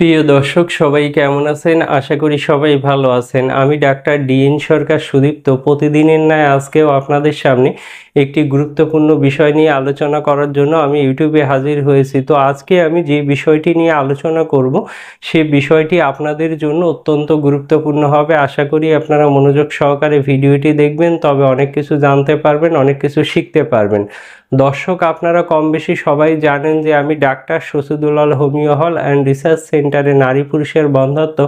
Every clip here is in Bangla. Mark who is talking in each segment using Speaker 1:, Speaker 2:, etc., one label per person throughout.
Speaker 1: প্রিয় দর্শক সবাই কেমন আছেন আশা করি সবাই ভালো আছেন আমি ডাক্তার ডিএন সরকার সুদীপ্ত প্রতিদিনের ন্যায় আজকেও আপনাদের সামনে একটি গুরুত্বপূর্ণ বিষয় নিয়ে আলোচনা করার জন্য আমি ইউটিউবে হাজির হয়েছি তো আজকে আমি যে বিষয়টি নিয়ে আলোচনা করব সে বিষয়টি আপনাদের জন্য অত্যন্ত গুরুত্বপূর্ণ হবে আশা করি আপনারা মনোযোগ সহকারে ভিডিওটি দেখবেন তবে অনেক কিছু জানতে পারবেন অনেক কিছু শিখতে পারবেন দর্শক আপনারা কম বেশি সবাই জানেন যে আমি ডাক্তার সসুদুলাল homeo hall and research center সেন্টারে নারী পুরুষের বন্ধত্ব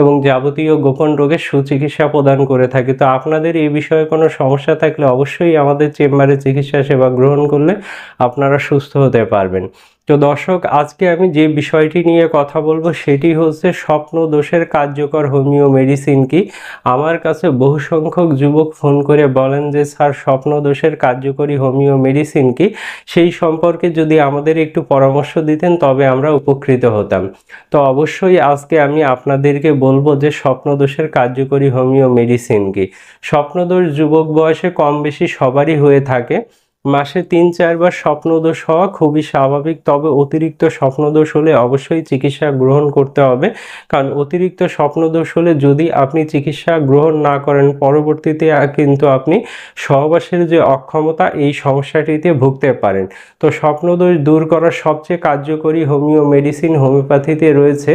Speaker 1: এবং যাবতীয় গোপন রোগের সুচিকিৎসা প্রদান করে থাকি তো আপনাদের এই বিষয়ে কোনো সমস্যা থাকলে অবশ্যই আমাদের চেম্বারে চিকিৎসা সেবা গ্রহণ করলে আপনারা সুস্থ হতে পারবেন তো দর্শক আজকে আমি যে বিষয়টি নিয়ে কথা বলবো সেটি হচ্ছে স্বপ্ন দোষের কার্যকর হোমিও মেডিসিন কি আমার কাছে বহু সংখ্যক যুবক ফোন করে বলেন যে স্যার স্বপ্ন দোষের কার্যকরী হোমিও মেডিসিন কি সেই সম্পর্কে যদি আমাদের একটু পরামর্শ দিতেন তবে আমরা উপকৃত হতাম তো অবশ্যই আজকে আমি আপনাদেরকে বলবো যে স্বপ্ন দোষের কার্যকরী হোমিও মেডিসিন কি স্বপ্নদোষ যুবক বয়সে কম বেশি সবারই হয়ে থাকে মাসে তিন চারবার স্বপ্নদোষ হওয়া খুবই স্বাভাবিক তবে অতিরিক্ত স্বপ্নদোষ হলে অবশ্যই চিকিৎসা গ্রহণ করতে হবে কারণ অতিরিক্ত স্বপ্নদোষ হলে যদি আপনি চিকিৎসা গ্রহণ না করেন পরবর্তীতে কিন্তু আপনি সহবাসের যে অক্ষমতা এই সমস্যাটিতে ভুগতে পারেন তো স্বপ্নদোষ দূর করার সবচেয়ে কার্যকরী হোমিও মেডিসিন হোমিওপ্যাথিতে রয়েছে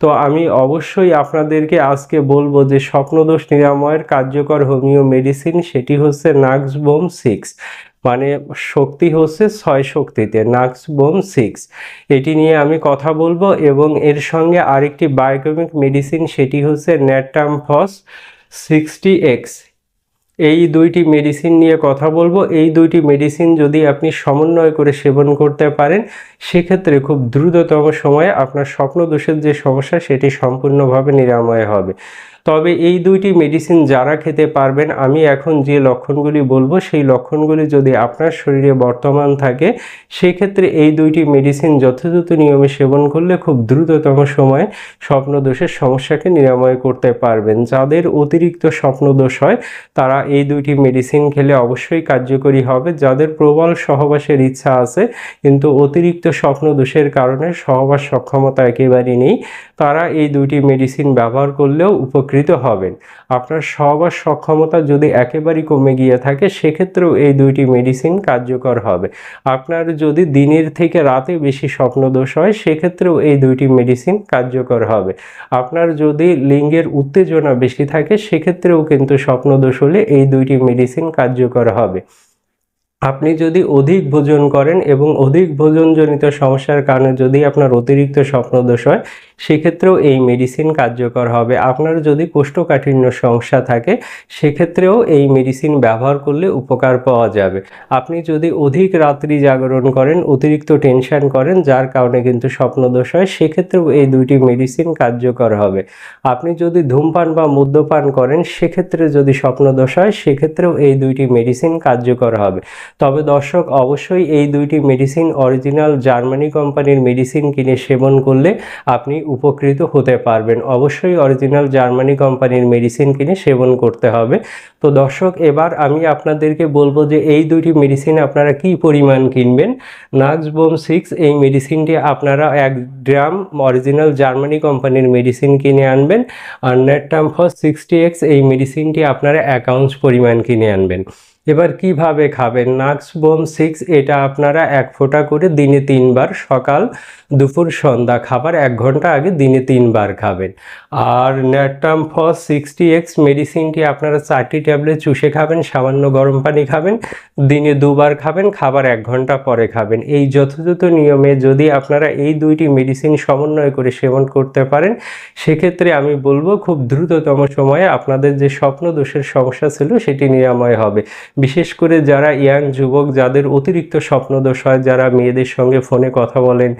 Speaker 1: তো আমি অবশ্যই আপনাদেরকে আজকে বলবো যে স্বপ্নদোষ নিরাময়ের কার্যকর হোমিও মেডিসিন সেটি হচ্ছে নাক্সবোম সিক্স মানে শক্তি হচ্ছে ছয় শক্তিতে নাক্স বোম সিক্স এটি নিয়ে আমি কথা বলবো এবং এর সঙ্গে আরেকটি বায়োকেমিক মেডিসিন সেটি হচ্ছে ফস সিক্সটি এক্স এই দুইটি মেডিসিন নিয়ে কথা বলবো এই দুইটি মেডিসিন যদি আপনি সমন্বয় করে সেবন করতে পারেন সেক্ষেত্রে খুব দ্রুততম সময়ে আপনার স্বপ্নদোষের যে সমস্যা সেটি সম্পূর্ণভাবে নিরাময় হবে তবে এই দুইটি মেডিসিন যারা খেতে পারবেন আমি এখন যে লক্ষণগুলি বলবো সেই লক্ষণগুলি যদি আপনার শরীরে বর্তমান থাকে সেক্ষেত্রে এই দুইটি মেডিসিন যথাযথ নিয়মে সেবন করলে খুব দ্রুততম সময়ে স্বপ্নদোষের সমস্যাকে নিরাময় করতে পারবেন যাদের অতিরিক্ত স্বপ্নদোষ হয় তারা এই দুইটি মেডিসিন খেলে অবশ্যই কার্যকরী হবে যাদের প্রবল সহবাসের ইচ্ছা আছে কিন্তু অতিরিক্ত স্বপ্নদোষের কারণে সহবাস সক্ষমতা একেবারেই নেই তারা এই দুইটি মেডিসিন ব্যবহার করলেও উপকৃত উপকৃত হবেন আপনার সবার সক্ষমতা যদি একেবারেই কমে গিয়ে থাকে সেক্ষেত্রেও এই দুইটি মেডিসিন কার্যকর হবে আপনার যদি দিনের থেকে রাতে বেশি স্বপ্নদোষ হয় সেক্ষেত্রেও এই দুইটি মেডিসিন কার্যকর হবে আপনার যদি লিঙ্গের উত্তেজনা বেশি থাকে সেক্ষেত্রেও কিন্তু স্বপ্নদোষ হলে এই দুইটি মেডিসিন কার্যকর হবে আপনি যদি অধিক ভোজন করেন এবং অধিক ভোজনজনিত সমস্যার কারণে যদি আপনার অতিরিক্ত স্বপ্নদোষ হয় সেক্ষেত্রেও এই মেডিসিন কার্যকর হবে আপনার যদি কোষ্ঠকাঠিন্য সমস্যা থাকে সেক্ষেত্রেও এই মেডিসিন ব্যবহার করলে উপকার পাওয়া যাবে আপনি যদি অধিক রাত্রি জাগরণ করেন অতিরিক্ত টেনশন করেন যার কারণে কিন্তু স্বপ্নদোষ হয় সেক্ষেত্রেও এই দুইটি মেডিসিন কার্যকর হবে আপনি যদি ধূমপান বা মদ্যপান করেন সেক্ষেত্রে যদি স্বপ্নদোষ হয় সেক্ষেত্রেও এই দুইটি মেডিসিন কার্যকর হবে তবে দর্শক অবশ্যই এই দুইটি মেডিসিন অরিজিনাল জার্মানি কোম্পানির মেডিসিন কিনে সেবন করলে আপনি উপকৃত হতে পারবেন অবশ্যই অরিজিনাল জার্মানি কোম্পানির মেডিসিন কিনে সেবন করতে হবে তো দর্শক এবার আমি আপনাদেরকে বলবো যে এই দুইটি মেডিসিন আপনারা কি পরিমাণ কিনবেন নাক্স বোম সিক্স এই মেডিসিনটি আপনারা এক গ্রাম অরিজিনাল জার্মানি কোম্পানির মেডিসিন কিনে আনবেন আর নেট নেটটাম্ফস সিক্সটি এক্স এই মেডিসিনটি আপনারা অ্যাকাউন্টস পরিমাণ কিনে আনবেন এবার কিভাবে খাবেন নাক্স বোম সিক্স এটা আপনারা এক ফোঁটা করে দিনে তিনবার সকাল দুপুর সন্ধ্যা খাবার এক ঘন্টা আগে দিনে তিনবার খাবেন আর ন্যাটাম ফস সিক্সটি এক্স মেডিসিনটি আপনারা চারটি ট্যাবলেট চুষে খাবেন সামান্য গরম পানি খাবেন দিনে দুবার খাবেন খাবার এক ঘন্টা পরে খাবেন এই যথাযথ নিয়মে যদি আপনারা এই দুইটি মেডিসিন সমন্বয় করে সেবন করতে পারেন সেক্ষেত্রে আমি বলবো খুব দ্রুততম সময়ে আপনাদের যে স্বপ্ন দোষের সমস্যা ছিল সেটি নিরাময় হবে বিশেষ করে যারা ইয়াং যুবক যাদের অতিরিক্ত স্বপ্নদোষ হয় যারা মেয়েদের সঙ্গে ফোনে কথা বলেন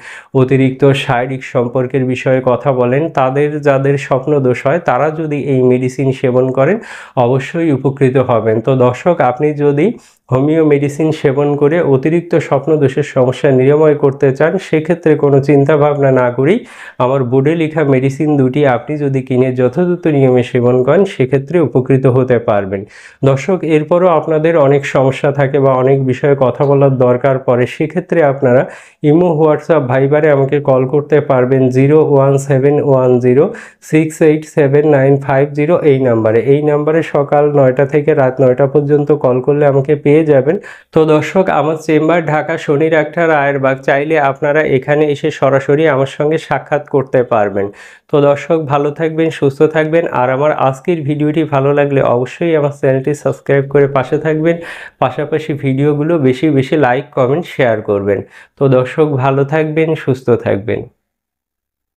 Speaker 1: অতিরিক্ত শারীরিক সম্পর্কের বিষয়ে কথা বলেন তাদের যাদের স্বপ্নদোষ হয় তারা যদি এই মেডিসিন সেবন করেন অবশ্যই উপকৃত হবেন তো দর্শক আপনি যদি হোমিও মেডিসিন সেবন করে অতিরিক্ত স্বপ্ন দোষের সমস্যা নিরাময় করতে চান সেক্ষেত্রে কোনো চিন্তাভাবনা না করেই আমার বোর্ডে লেখা মেডিসিন দুটি আপনি যদি কিনে যথাযথ নিয়মে সেবন করেন সেক্ষেত্রে উপকৃত হতে পারবেন দর্শক এরপরও আপনাদের অনেক সমস্যা থাকে বা অনেক বিষয়ে কথা বলার দরকার পড়ে সেক্ষেত্রে আপনারা ইমো হোয়াটসঅ্যাপ ভাইবারে আমাকে কল করতে পারবেন zero one seven one zero six eight seven nine five zero এই নাম্বারে এই নাম্বারে সকাল নয়টা থেকে রাত নয়টা পর্যন্ত কল করলে আমাকে পেয়ে পেয়ে যাবেন তো দর্শক আমার চেম্বার ঢাকা শনি ডাক্তার আয়েরবাগ চাইলে আপনারা এখানে এসে সরাসরি আমার সঙ্গে সাক্ষাৎ করতে পারবেন তো দর্শক ভালো থাকবেন সুস্থ থাকবেন আর আমার আজকের ভিডিওটি ভালো লাগলে অবশ্যই আমার চ্যানেলটি সাবস্ক্রাইব করে পাশে থাকবেন পাশাপাশি ভিডিওগুলো বেশি বেশি লাইক কমেন্ট শেয়ার করবেন তো দর্শক ভালো থাকবেন সুস্থ থাকবেন